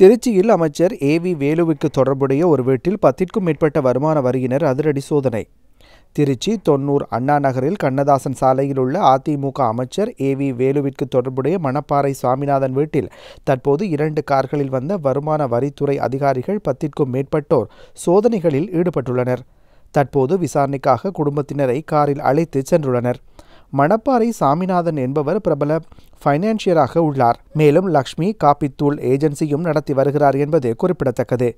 திருச்சியில் அமைச்சர் A V வேலுவுக்கு தொடர்புடைய ஒரு வீட்டில் பத்திற்கும் மேற்பட்ட வருமான வரியினர் அதிரடி சோதனை திருச்சி தொன்னூர் அண்ணா நகரில் கண்ணதாசன் சாலையில் உள்ள அதிமுக அமைச்சர் ஏ வி வேலுவிற்கு தொடர்புடைய மணப்பாறை சுவாமிநாதன் வீட்டில் தற்போது இரண்டு கார்களில் வந்த வருமான வரித்துறை அதிகாரிகள் பத்திற்கும் மேற்பட்டோர் சோதனைகளில் ஈடுபட்டுள்ளனர் தற்போது விசாரணைக்காக குடும்பத்தினரை காரில் அழைத்து சென்றுள்ளனர் மணப்பாறை சாமிநாதன் என்பவர் பிரபல ஃபைனான்சியராக உள்ளார் மேலும் லக்ஷ்மி காப்பித்தூள் ஏஜென்சியும் நடத்தி வருகிறார் என்பது குறிப்பிடத்தக்கது